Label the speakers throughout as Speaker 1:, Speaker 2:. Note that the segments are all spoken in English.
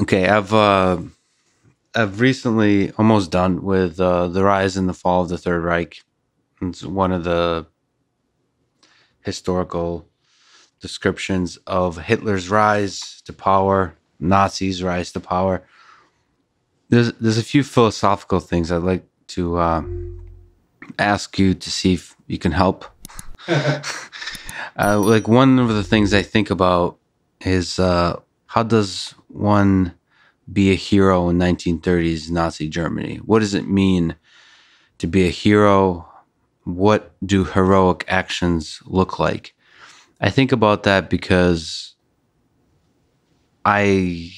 Speaker 1: Okay, I've uh, I've recently almost done with uh, the rise and the fall of the Third Reich. It's one of the historical descriptions of Hitler's rise to power, Nazis' rise to power. There's there's a few philosophical things I'd like to uh, ask you to see if you can help. uh, like one of the things I think about is uh, how does one be a hero in 1930s Nazi Germany? What does it mean to be a hero? What do heroic actions look like? I think about that because I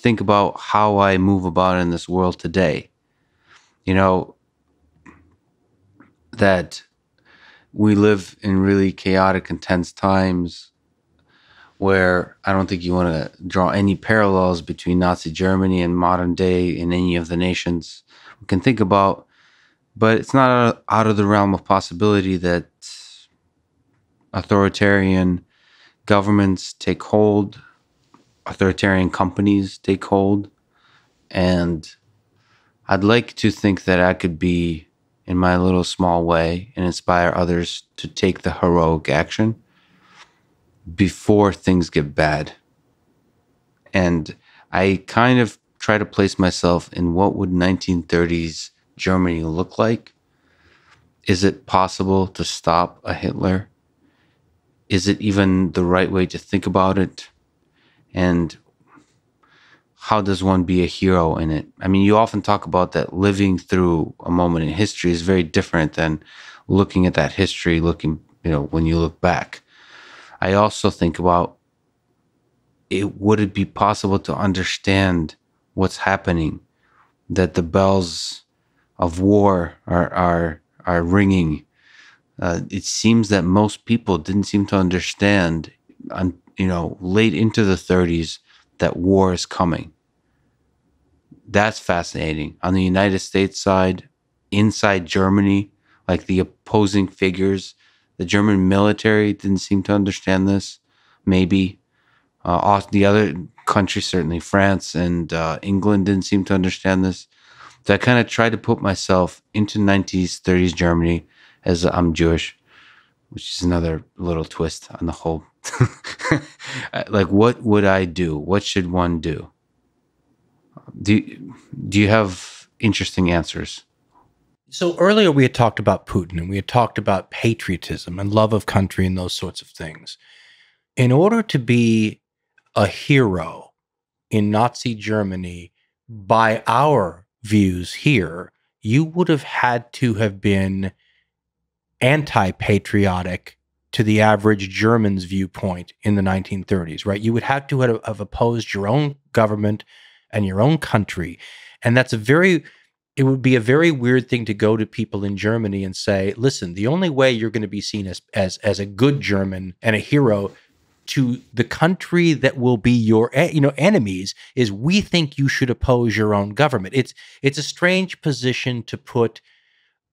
Speaker 1: think about how I move about in this world today. You know, that we live in really chaotic, intense times where I don't think you want to draw any parallels between Nazi Germany and modern day in any of the nations we can think about. But it's not out of the realm of possibility that authoritarian governments take hold, authoritarian companies take hold. And I'd like to think that I could be, in my little small way, and inspire others to take the heroic action before things get bad. And I kind of try to place myself in what would 1930s Germany look like? Is it possible to stop a Hitler? Is it even the right way to think about it? And how does one be a hero in it? I mean, you often talk about that living through a moment in history is very different than looking at that history, looking, you know, when you look back. I also think about it would it be possible to understand what's happening that the bells of war are are are ringing uh, it seems that most people didn't seem to understand you know late into the 30s that war is coming that's fascinating on the united states side inside germany like the opposing figures the German military didn't seem to understand this. Maybe uh, the other countries, certainly France and uh, England, didn't seem to understand this. So I kind of tried to put myself into 90s, 30s Germany as uh, I'm Jewish, which is another little twist on the whole. like, what would I do? What should one do? Do, do you have interesting answers?
Speaker 2: So earlier we had talked about Putin and we had talked about patriotism and love of country and those sorts of things. In order to be a hero in Nazi Germany by our views here, you would have had to have been anti patriotic to the average German's viewpoint in the 1930s, right? You would have to have opposed your own government and your own country. And that's a very it would be a very weird thing to go to people in Germany and say, listen, the only way you're going to be seen as, as, as a good German and a hero to the country that will be your eh, you know enemies is we think you should oppose your own government it's it's a strange position to put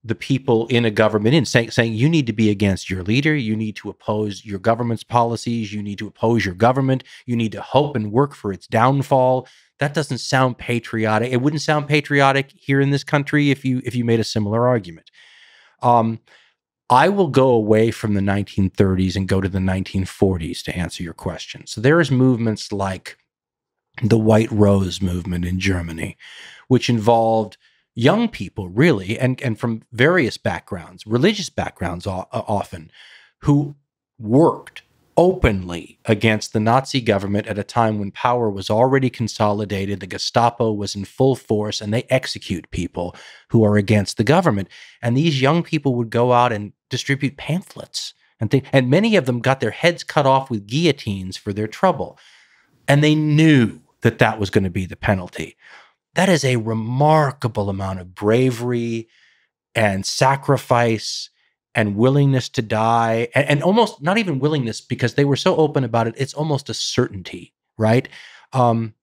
Speaker 2: the people in a government in saying saying you need to be against your leader you need to oppose your government's policies you need to oppose your government you need to hope and work for its downfall that doesn't sound patriotic. It wouldn't sound patriotic here in this country if you if you made a similar argument. Um, I will go away from the 1930s and go to the 1940s to answer your question. So there is movements like the White Rose movement in Germany, which involved young people really and and from various backgrounds, religious backgrounds uh, uh, often, who worked openly against the Nazi government at a time when power was already consolidated, the Gestapo was in full force, and they execute people who are against the government. And these young people would go out and distribute pamphlets. And, think, and many of them got their heads cut off with guillotines for their trouble. And they knew that that was going to be the penalty. That is a remarkable amount of bravery and sacrifice and willingness to die and, and, almost not even willingness because they were so open about it it's almost a certainty right um,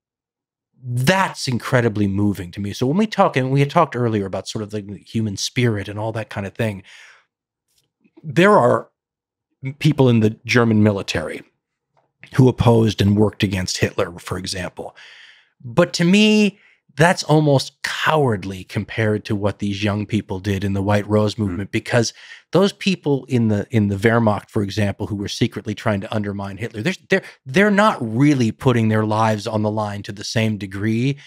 Speaker 2: that's incredibly moving to me so when we talk and we had talked earlier about sort of the human spirit and all that kind of thing there are people in the german military who opposed and worked against hitler for example but to me that's almost cowardly compared to what these young people did in the White Rose hmm. movement mm. because those people in the in the Wehrmacht, for example, who were secretly trying to undermine Hitler, they're they're, they're not really putting their lives on the line to the same degree.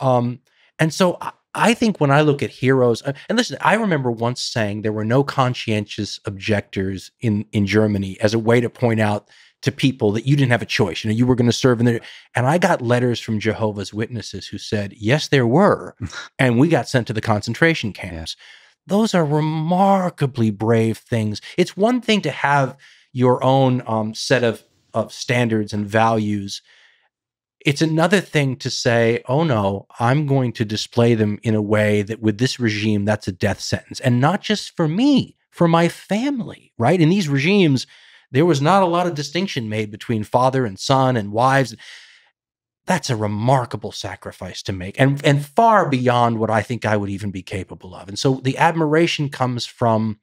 Speaker 2: Um, and so I, I think when I look at heroes, uh, and listen, I remember once saying there were no conscientious objectors in in Germany as a way to point out to people that you didn't have a choice. You know, you were going to serve in there. And I got letters from Jehovah's Witnesses who said, yes, there were. and we got sent to the concentration camps. Yeah. Those are remarkably brave things. It's one thing to have your own um, set of, of standards and values. It's another thing to say, oh no, I'm going to display them in a way that with this regime, that's a death sentence. And not just for me, for my family, right? In these regimes, there was not a lot of distinction made between father and son and wives. That's a remarkable sacrifice to make and, and far beyond what I think I would even be capable of. And so the admiration comes from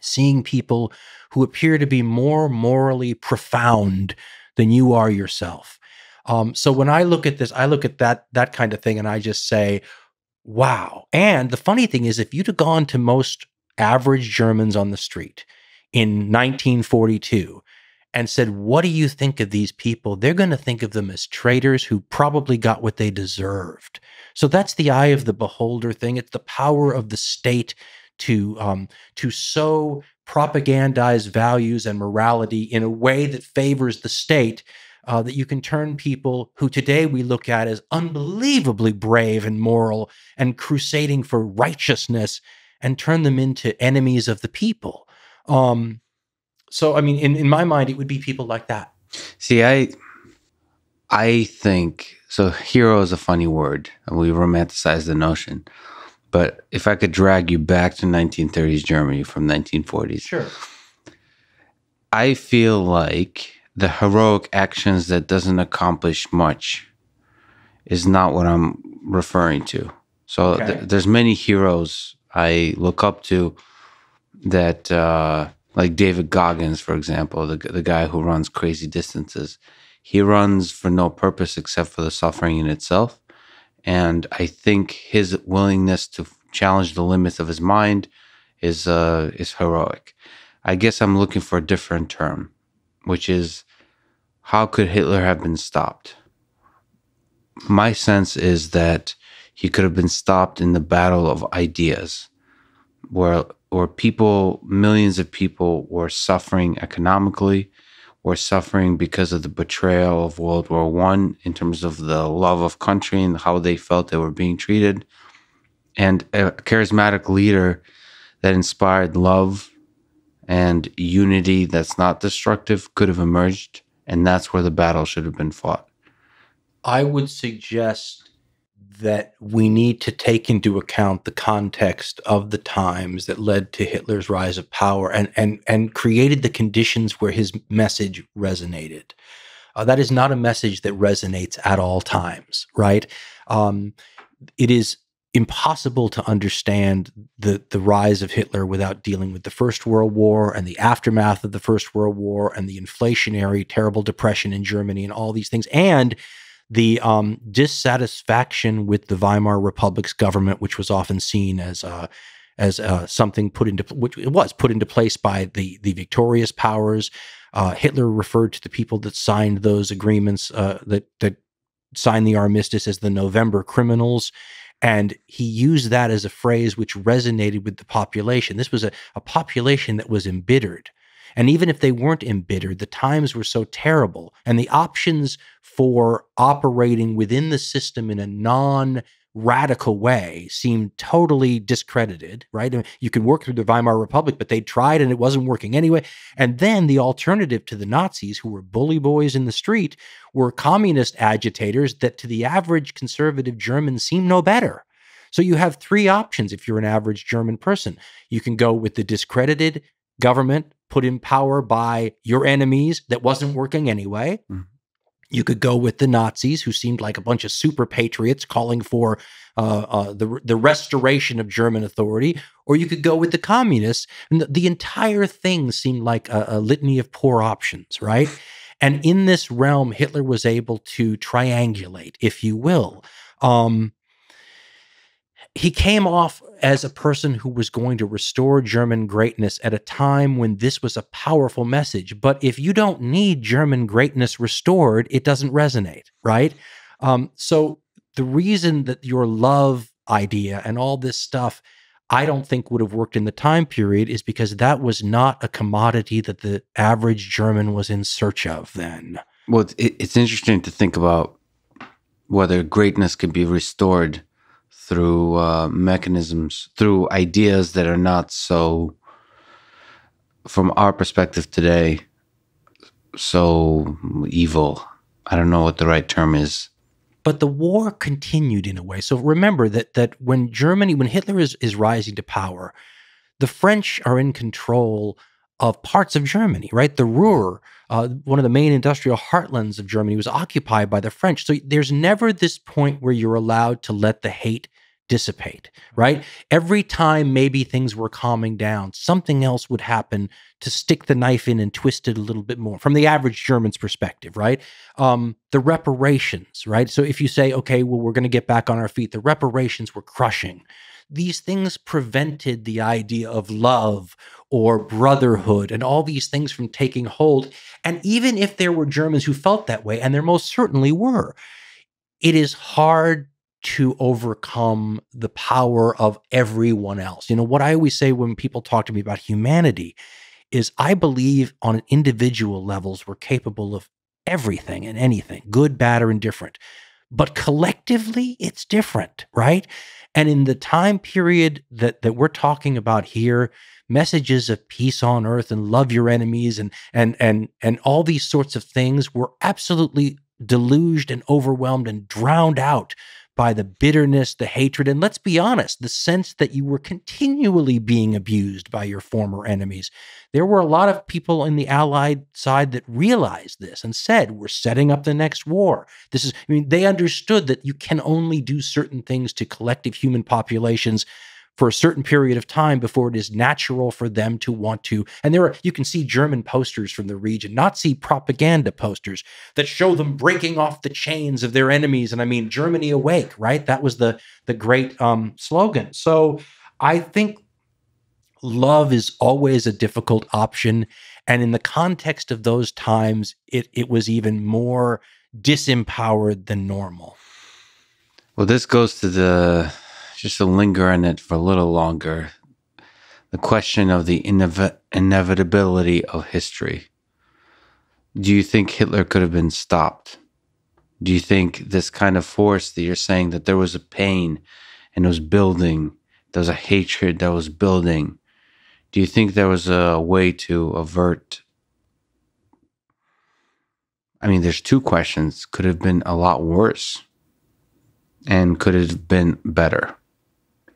Speaker 2: seeing people who appear to be more morally profound than you are yourself. Um, so when I look at this, I look at that that kind of thing, and I just say, "Wow!" And the funny thing is, if you'd have gone to most average Germans on the street in 1942 and said, What do you think of these people? They're going to think of them as traitors who probably got what they deserved. So that's the eye of the beholder thing. It's the power of the state to um, to so propagandize values and morality in a way that favors the state uh, that you can turn people who today we look at as unbelievably brave and moral and crusading for righteousness and turn them into enemies of the people. Um, so I mean, in, in my mind, it would be people like that.
Speaker 1: See, I I think so. Hero is a funny word, and we romanticize the notion. But if I could drag you back to 1930s Germany from 1940s, sure. I feel like the heroic actions that doesn't accomplish much is not what I'm referring to. So okay. th- there's many heroes I look up to that uh, like David Goggins, for example, the the guy who runs crazy distances, he runs for no purpose except for the suffering in itself. And I think his willingness to challenge the limits of his mind is uh, is heroic. I guess I'm looking for a different term, which is how could Hitler have been stopped? My sense is that he could have been stopped in the battle of ideas, where or people, millions of people were suffering economically, were suffering because of the betrayal of World War One in terms of the love of country and how they felt they were being treated. And a charismatic leader that inspired love and unity that's not destructive could have emerged. And that's where the battle should have been fought.
Speaker 2: I would suggest
Speaker 1: that we need to take into account the context of
Speaker 2: the times that led to Hitler's rise of power and and and created the conditions where his message resonated. Uh, that is not a message that resonates at all times, right? Um, it is impossible to understand the the rise of Hitler without dealing with the First World War and the aftermath of the First World War and the inflationary terrible depression in Germany and all these things and the um, dissatisfaction with the Weimar Republic's government, which was often seen as uh, as uh, something put into which it was put into place by the the victorious powers. Uh, Hitler referred to the people that signed those agreements uh, that that signed the armistice as the November criminals. And he used that as a phrase which resonated with the population. This was a, a population that was embittered and even if they weren't embittered, the times were so terrible and the options for operating within the system in a non radical way seemed totally discredited, right? I mean, you could work through the Weimar Republic, but they tried and it wasn't working anyway. And then the alternative to the Nazis, who were bully boys in the street, were communist agitators that to the average conservative German seem no better. So you have three options if you're an average German person. You can go with the discredited government put in power by your enemies that wasn't working anyway. Mm-hmm. You could go with the Nazis, who seemed like a bunch of super patriots calling for uh, uh, the the restoration of German authority, or you could go with the communists. And the, the entire thing seemed like a, a litany of poor options, right? And in this realm, Hitler was able to triangulate, if you will. Um, he came off as a person who was going to restore German greatness at a time when this was a powerful message. But if you don't need German greatness restored, it doesn't resonate, right? Um, so the reason that your love idea and all this stuff, I don't think would have worked in the time period is because that was not a commodity that the average German was in search of then.
Speaker 1: Well, it's interesting to think about whether greatness could be restored through uh, mechanisms, through ideas that are not so, from our perspective today, so evil. I don't know what the right term is.
Speaker 2: But the war continued in a way. So remember that that when Germany, when Hitler is, is rising to power, the French are in control of parts of Germany, right? The Ruhr, uh, one of the main industrial heartlands of Germany, was occupied by the French. So there's never this point where you're allowed to let the hate dissipate, mm-hmm. right? Every time maybe things were calming down, something else would happen to stick the knife in and twist it a little bit more from the average German's perspective, right? Um, the reparations, right? So if you say, okay, well, we're going to get back on our feet, the reparations were crushing. These things prevented the idea of love or brotherhood and all these things from taking hold. And even if there were Germans who felt that way, and there most certainly were, it is hard to overcome the power of everyone else. You know, what I always say when people talk to me about humanity is I believe on individual levels we're capable of everything and anything, good, bad, or indifferent. But collectively, it's different, right? And in the time period that, that we're talking about here, messages of peace on earth and love your enemies and and and and all these sorts of things were absolutely deluged and overwhelmed and drowned out by the bitterness, the hatred, and let's be honest, the sense that you were continually being abused by your former enemies. There were a lot of people in the Allied side that realized this and said, We're setting up the next war. This is, I mean, they understood that you can only do certain things to collective human populations for a certain period of time before it is natural for them to want to. And there are, you can see German posters from the region, Nazi propaganda posters that show them breaking off the chains of their enemies. And I mean, Germany awake, right? That was the, the great um, slogan. So I think love is always a difficult option. And in the context of those times, it, it was even more disempowered than normal.
Speaker 1: Well, this goes to the just to linger on it for a little longer, the question of the inev- inevitability of history. Do you think Hitler could have been stopped? Do you think this kind of force that you're saying that there was a pain and it was building, there was a hatred that was building? Do you think there was a way to avert? I mean, there's two questions. Could have been a lot worse, and could have been better?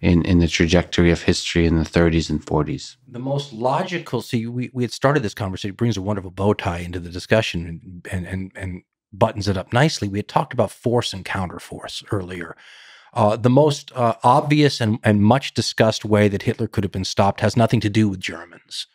Speaker 1: in, in the trajectory of history in the 30s and 40s.
Speaker 2: The most logical, see, we, we had started this conversation, it brings a wonderful bow tie into the discussion and, and, and buttons it up nicely. We had talked about force and counterforce earlier. Uh, the most uh, obvious and, and much discussed way that Hitler could have been stopped has nothing to do with Germans.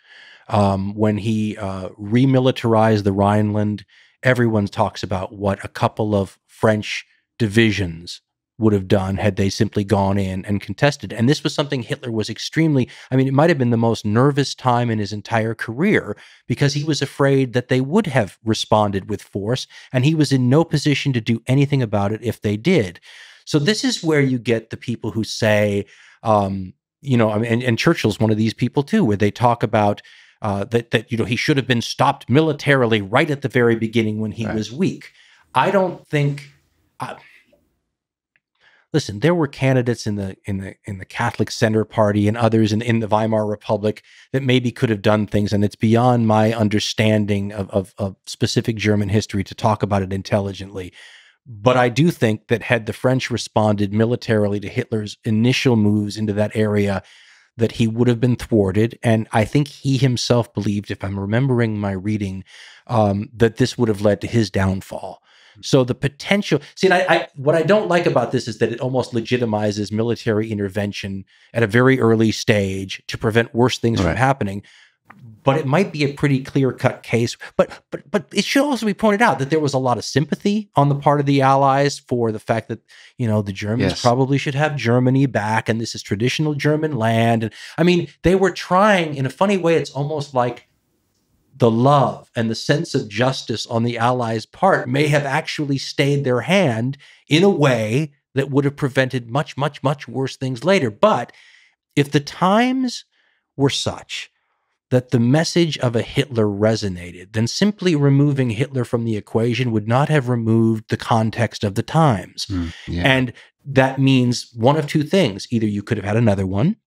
Speaker 2: Um, when he uh, remilitarized the Rhineland, everyone talks about what a couple of French divisions would have done had they simply gone in and contested. And this was something Hitler was extremely, I mean, it might have been the most nervous time in his entire career because he was afraid that they would have responded with force, and he was in no position to do anything about it if they did. So this is where you get the people who say, um, you know, and, and Churchill's one of these people too, where they talk about uh, that that you know he should have been stopped militarily right at the very beginning when he right. was weak. I don't think. Uh, listen, there were candidates in the in the in the Catholic Center Party and others in, in the Weimar Republic that maybe could have done things, and it's beyond my understanding of, of, of specific German history to talk about it intelligently. But I do think that had the French responded militarily to Hitler's initial moves into that area, that he would have been thwarted. And I think he himself believed, if I'm remembering my reading, um, that this would have led to his downfall. So the potential. See, I, I, what I don't like about this is that it almost legitimizes military intervention at a very early stage to prevent worse things right. from happening. But it might be a pretty clear cut case. But but but it should also be pointed out that there was a lot of sympathy on the part of the Allies for the fact that you know the Germans yes. probably should have Germany back, and this is traditional German land. And I mean, they were trying in a funny way. It's almost like the love and the sense of justice on the Allies' part may have actually stayed their hand in a way that would have prevented much, much, much worse things later. But if the times were such that the message of a Hitler resonated, then simply removing Hitler from the equation would not have removed the context of the times. Mm, yeah. And that means one of two things either you could have had another one,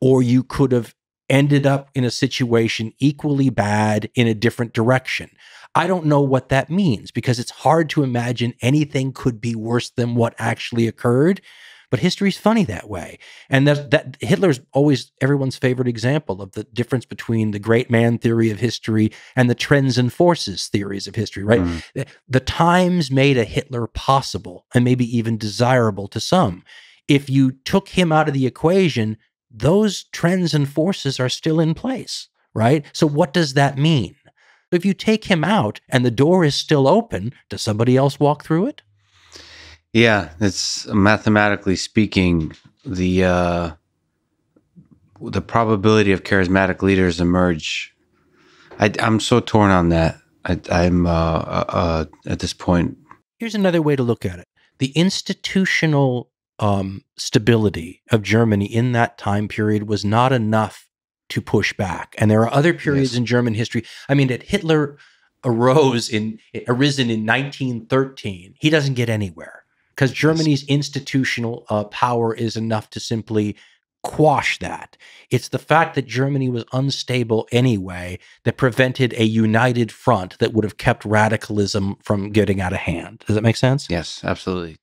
Speaker 2: or you could have ended up in a situation equally bad in a different direction. I don't know what that means because it's hard to imagine anything could be worse than what actually occurred. But history's funny that way. And that, that Hitler's always everyone's favorite example of the difference between the great man theory of history and the trends and forces theories of history, right? Mm. The, the times made a Hitler possible and maybe even desirable to some. If you took him out of the equation, those trends and forces are still in place, right? So, what does that mean? If you take him out and the door is still open, does somebody else walk through it?
Speaker 1: Yeah, it's uh, mathematically speaking, the uh, the probability of charismatic leaders emerge. I, am so torn on that. I, am uh, uh, uh, at this point.
Speaker 2: Here's another way to look at it: the institutional um, stability of Germany in that time period was not enough to push back. And there are other periods yes. in German history. I mean, that Hitler arose in arisen in 1913. He doesn't get anywhere because Germany's institutional uh, power is enough to simply quash that. It's the fact that Germany was unstable anyway that prevented a united front that would have kept radicalism from getting out of hand.
Speaker 1: Does that make sense? Yes, absolutely.